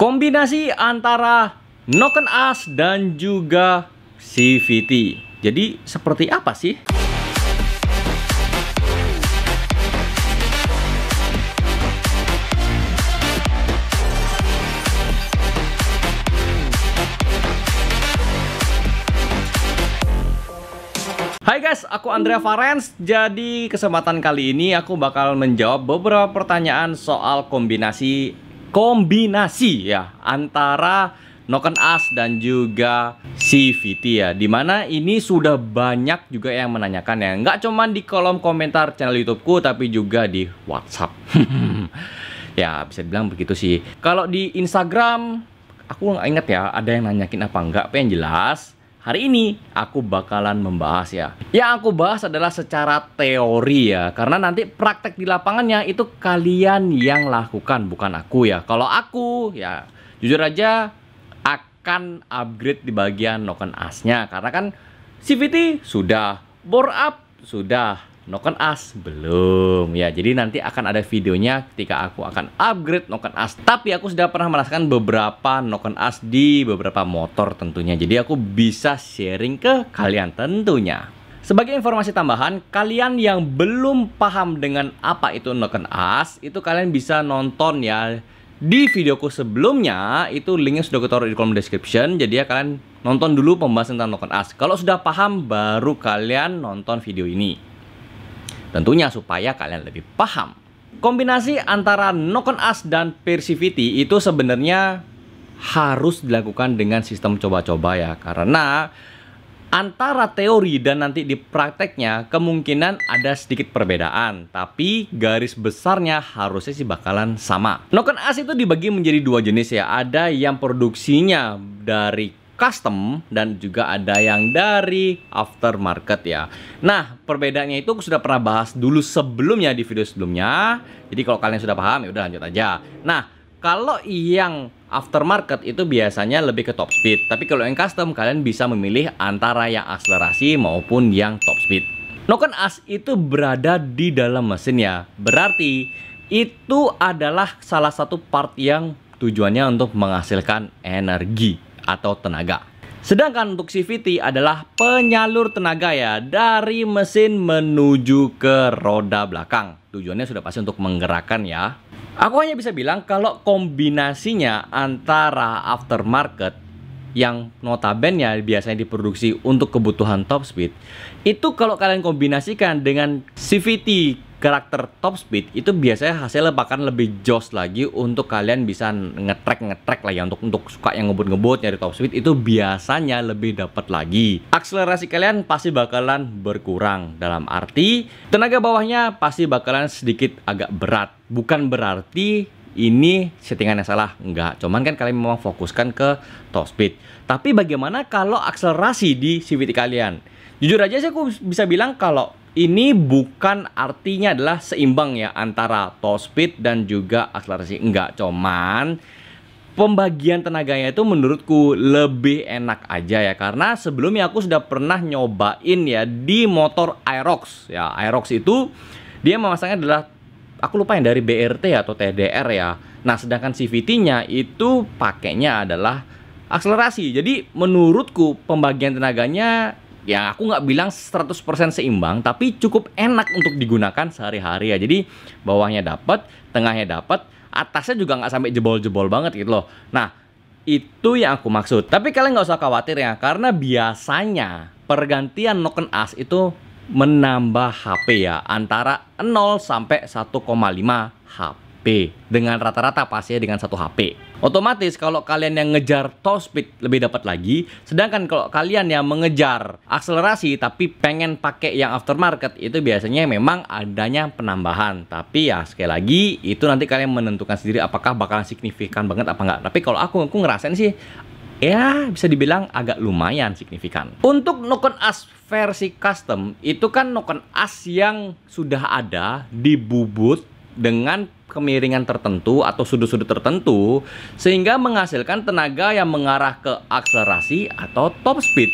Kombinasi antara Noken As dan juga CVT. Jadi seperti apa sih? Hai guys, aku Andrea Farens. Jadi kesempatan kali ini aku bakal menjawab beberapa pertanyaan soal kombinasi kombinasi ya antara Noken As dan juga CVT ya Dimana ini sudah banyak juga yang menanyakan ya Nggak cuma di kolom komentar channel YouTubeku tapi juga di WhatsApp Ya bisa dibilang begitu sih Kalau di Instagram aku nggak inget ya ada yang nanyakin apa enggak Apa yang jelas Hari ini aku bakalan membahas ya. Yang aku bahas adalah secara teori ya, karena nanti praktek di lapangannya itu kalian yang lakukan bukan aku ya. Kalau aku ya jujur aja akan upgrade di bagian noken asnya karena kan CVT sudah, bore up sudah, Noken As belum ya. Jadi nanti akan ada videonya ketika aku akan upgrade Noken As. Tapi aku sudah pernah merasakan beberapa Noken As di beberapa motor tentunya. Jadi aku bisa sharing ke kalian tentunya. Sebagai informasi tambahan, kalian yang belum paham dengan apa itu Noken As, itu kalian bisa nonton ya di videoku sebelumnya itu linknya sudah aku taruh di kolom description jadi ya kalian nonton dulu pembahasan tentang noken as kalau sudah paham baru kalian nonton video ini Tentunya supaya kalian lebih paham. Kombinasi antara Nokon As dan Persivity itu sebenarnya harus dilakukan dengan sistem coba-coba ya karena antara teori dan nanti di prakteknya kemungkinan ada sedikit perbedaan tapi garis besarnya harusnya sih bakalan sama Noken As itu dibagi menjadi dua jenis ya ada yang produksinya dari custom dan juga ada yang dari aftermarket ya. Nah, perbedaannya itu aku sudah pernah bahas dulu sebelumnya di video sebelumnya. Jadi kalau kalian sudah paham ya udah lanjut aja. Nah, kalau yang aftermarket itu biasanya lebih ke top speed, tapi kalau yang custom kalian bisa memilih antara yang akselerasi maupun yang top speed. Noken nah, as itu berada di dalam mesin ya. Berarti itu adalah salah satu part yang tujuannya untuk menghasilkan energi atau tenaga. Sedangkan untuk CVT adalah penyalur tenaga ya dari mesin menuju ke roda belakang. Tujuannya sudah pasti untuk menggerakkan ya. Aku hanya bisa bilang kalau kombinasinya antara aftermarket yang notabene biasanya diproduksi untuk kebutuhan top speed itu kalau kalian kombinasikan dengan CVT karakter top speed itu biasanya hasilnya bahkan lebih jos lagi untuk kalian bisa ngetrek ngetrek lah ya untuk untuk suka yang ngebut ngebut nyari top speed itu biasanya lebih dapat lagi akselerasi kalian pasti bakalan berkurang dalam arti tenaga bawahnya pasti bakalan sedikit agak berat bukan berarti ini settingan yang salah enggak cuman kan kalian memang fokuskan ke top speed tapi bagaimana kalau akselerasi di CVT kalian jujur aja sih aku bisa bilang kalau ini bukan artinya adalah seimbang ya antara top speed dan juga akselerasi enggak cuman pembagian tenaganya itu menurutku lebih enak aja ya karena sebelumnya aku sudah pernah nyobain ya di motor Aerox ya Aerox itu dia memasangnya adalah aku lupa yang dari BRT ya atau TDR ya nah sedangkan CVT-nya itu pakainya adalah akselerasi jadi menurutku pembagian tenaganya yang aku nggak bilang 100% seimbang tapi cukup enak untuk digunakan sehari-hari ya jadi bawahnya dapat tengahnya dapat atasnya juga nggak sampai jebol-jebol banget gitu loh nah itu yang aku maksud tapi kalian nggak usah khawatir ya karena biasanya pergantian noken as itu menambah HP ya antara 0 sampai 1,5 HP HP dengan rata-rata pasti dengan satu HP. Otomatis kalau kalian yang ngejar top speed lebih dapat lagi, sedangkan kalau kalian yang mengejar akselerasi tapi pengen pakai yang aftermarket itu biasanya memang adanya penambahan. Tapi ya sekali lagi itu nanti kalian menentukan sendiri apakah bakalan signifikan banget apa enggak. Tapi kalau aku aku ngerasain sih ya bisa dibilang agak lumayan signifikan. Untuk Nokon As versi custom itu kan Nokon As yang sudah ada dibubut dengan kemiringan tertentu atau sudut-sudut tertentu sehingga menghasilkan tenaga yang mengarah ke akselerasi atau top speed.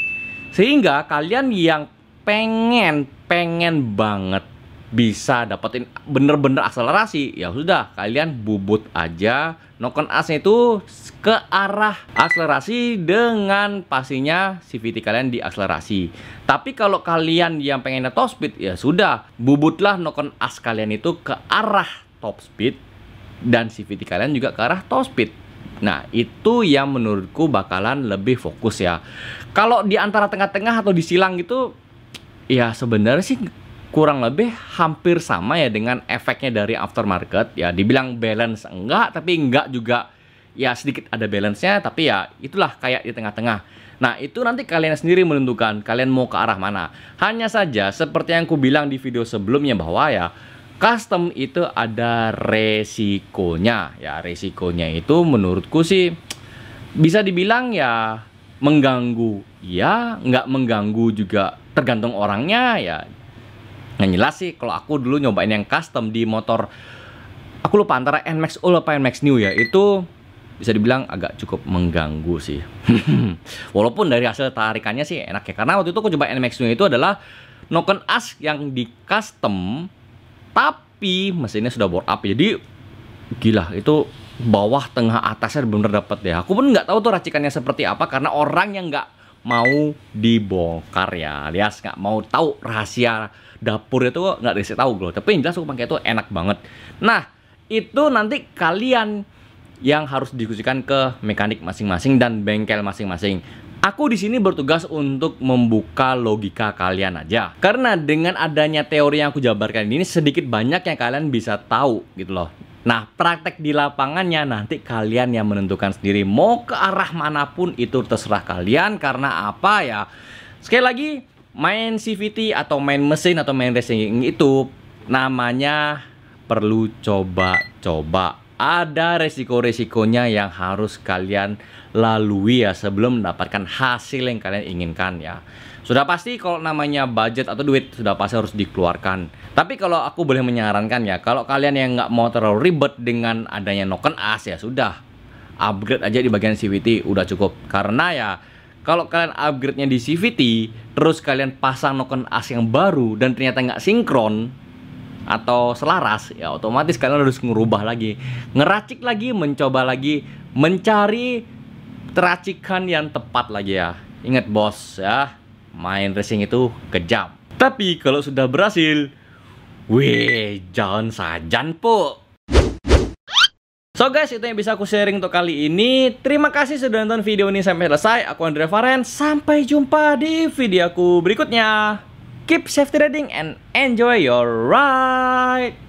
Sehingga kalian yang pengen pengen banget bisa dapetin bener-bener akselerasi ya sudah kalian bubut aja noken as itu ke arah akselerasi dengan pastinya CVT kalian di akselerasi tapi kalau kalian yang pengennya top speed ya sudah bubutlah noken as kalian itu ke arah top speed dan CVT kalian juga ke arah top speed. Nah, itu yang menurutku bakalan lebih fokus ya. Kalau di antara tengah-tengah atau di silang gitu, ya sebenarnya sih kurang lebih hampir sama ya dengan efeknya dari aftermarket. Ya, dibilang balance enggak, tapi enggak juga ya sedikit ada balance-nya, tapi ya itulah kayak di tengah-tengah. Nah, itu nanti kalian sendiri menentukan kalian mau ke arah mana. Hanya saja seperti yang aku bilang di video sebelumnya bahwa ya custom itu ada resikonya ya resikonya itu menurutku sih bisa dibilang ya mengganggu ya nggak mengganggu juga tergantung orangnya ya yang jelas sih kalau aku dulu nyobain yang custom di motor aku lupa antara NMAX Old apa NMAX New ya itu bisa dibilang agak cukup mengganggu sih walaupun dari hasil tarikannya sih enak ya karena waktu itu aku coba NMAX New itu adalah noken as yang di custom tapi mesinnya sudah bore up jadi gila itu bawah tengah atasnya benar-benar dapat ya aku pun nggak tahu tuh racikannya seperti apa karena orang yang nggak mau dibongkar ya alias nggak mau tahu rahasia dapur itu nggak dikasih tahu bro tapi yang jelas aku pakai itu enak banget nah itu nanti kalian yang harus diskusikan ke mekanik masing-masing dan bengkel masing-masing Aku di sini bertugas untuk membuka logika kalian aja. Karena dengan adanya teori yang aku jabarkan ini sedikit banyak yang kalian bisa tahu gitu loh. Nah, praktek di lapangannya nanti kalian yang menentukan sendiri mau ke arah manapun itu terserah kalian karena apa ya. Sekali lagi, main CVT atau main mesin atau main racing itu namanya perlu coba-coba ada resiko-resikonya yang harus kalian lalui ya sebelum mendapatkan hasil yang kalian inginkan ya. Sudah pasti kalau namanya budget atau duit sudah pasti harus dikeluarkan. Tapi kalau aku boleh menyarankan ya, kalau kalian yang nggak mau terlalu ribet dengan adanya noken as ya sudah upgrade aja di bagian CVT udah cukup. Karena ya kalau kalian upgrade-nya di CVT, terus kalian pasang noken as yang baru dan ternyata nggak sinkron, atau selaras ya otomatis kalian harus ngerubah lagi ngeracik lagi mencoba lagi mencari teracikan yang tepat lagi ya ingat bos ya main racing itu kejam tapi kalau sudah berhasil weh jangan sajan po So guys, itu yang bisa aku sharing untuk kali ini. Terima kasih sudah nonton video ini sampai selesai. Aku Andrea Varen, sampai jumpa di video aku berikutnya keep safe trading and enjoy your ride